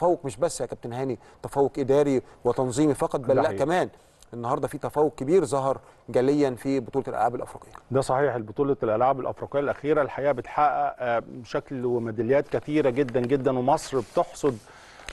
تفوق مش بس يا كابتن هاني تفوق اداري وتنظيمي فقط بل لا كمان النهارده في تفوق كبير ظهر جليا في بطوله الالعاب الافريقيه. ده صحيح البطوله الالعاب الافريقيه الاخيره الحقيقه بتحقق آه، شكل وميداليات كثيره جدا جدا ومصر بتحصد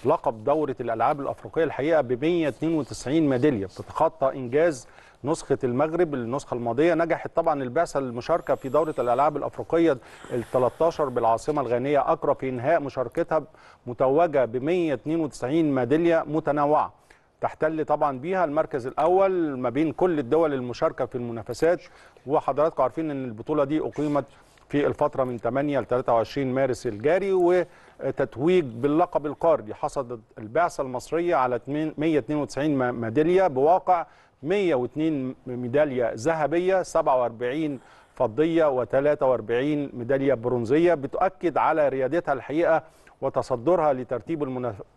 لقب دوره الالعاب الافريقيه الحقيقه ب 192 ميداليه بتتخطى انجاز نسخه المغرب النسخه الماضيه نجحت طبعا البعثه المشاركه في دوره الالعاب الافريقيه ال 13 بالعاصمه الغانيه اكرا في انهاء مشاركتها متوجه ب 192 ميداليه متنوعه تحتل طبعا بيها المركز الاول ما بين كل الدول المشاركه في المنافسات وحضراتكم عارفين ان البطوله دي اقيمت في الفترة من 8 ل 23 مارس الجاري وتتويج باللقب القاري حصدت البعثة المصرية على 192 ميدالية بواقع 102 ميدالية ذهبية 47 فضية و43 ميدالية برونزية بتؤكد على ريادتها الحقيقة وتصدرها لترتيب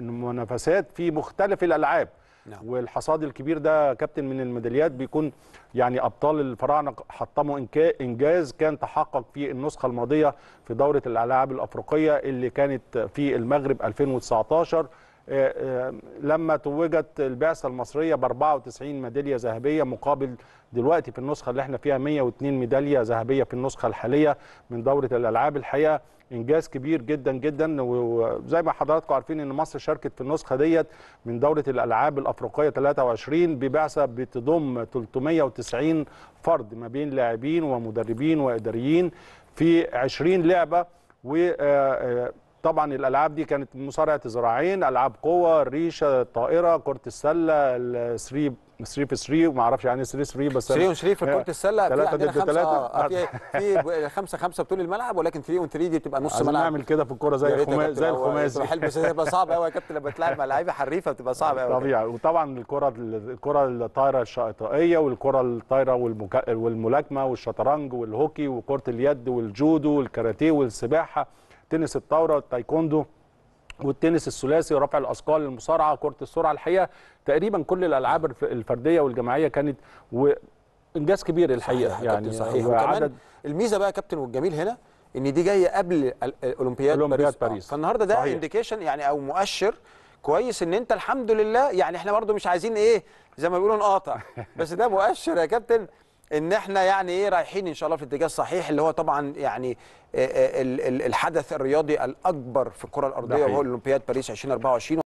المنافسات في مختلف الألعاب نعم. والحصاد الكبير ده كابتن من الميداليات بيكون يعني ابطال الفراعنه حطموا انجاز كان تحقق في النسخه الماضيه في دوره الالعاب الافريقيه اللي كانت في المغرب 2019 آه، آه، لما توجت البعثه المصريه ب 94 ميداليه ذهبيه مقابل دلوقتي في النسخه اللي احنا فيها 102 ميداليه ذهبيه في النسخه الحاليه من دوره الالعاب الحقيقه انجاز كبير جدا جدا وزي ما حضراتكم عارفين ان مصر شاركت في النسخه ديت من دوره الالعاب الافريقيه 23 ببعثه بتضم 390 فرد ما بين لاعبين ومدربين واداريين في 20 لعبه و آه، طبعا الالعاب دي كانت مصارعه ذراعين العاب قوه الريشه الطائره كره السله 3 3 في 3 ما اعرفش يعني 3 إيه 3 بس 3 3 في كره آه، السله ثلاثه ضد ثلاثه آه، في 5 5 بطول الملعب ولكن 3 3 دي بتبقى نص ملعب نعمل كده في الكوره زي الخماسي زي الخماسي بس بتبقى صعبه قوي يا كابتن لما تلعب مع لعيبه حريفه بتبقى صعبه قوي طبيعي وطبعا الكره الكره الطايره الشاطئيه والكره الطايره والملاكمه والشطرنج والهوكي وكره اليد والجودو والكاراتيه والسباحه تنس الطاوله التايكوندو والتنس الثلاثي رفع الاثقال المصارعه كره السرعه الحقيقه تقريبا كل الالعاب الفرديه والجماعيه كانت وانجاز كبير الحقيقه صحيح يعني صحيح وكمان الميزه بقى يا كابتن والجميل هنا ان دي جايه قبل اولمبياد باريس, باريس. آه. فالنهارده ده انديكيشن يعني او مؤشر كويس ان انت الحمد لله يعني احنا برضو مش عايزين ايه زي ما بيقولوا نقاطع بس ده مؤشر يا كابتن ان احنا يعني ايه رايحين ان شاء الله في الاتجاه الصحيح اللي هو طبعا يعني الحدث الرياضي الاكبر في الكره الارضيه وهو اولمبياد باريس 2024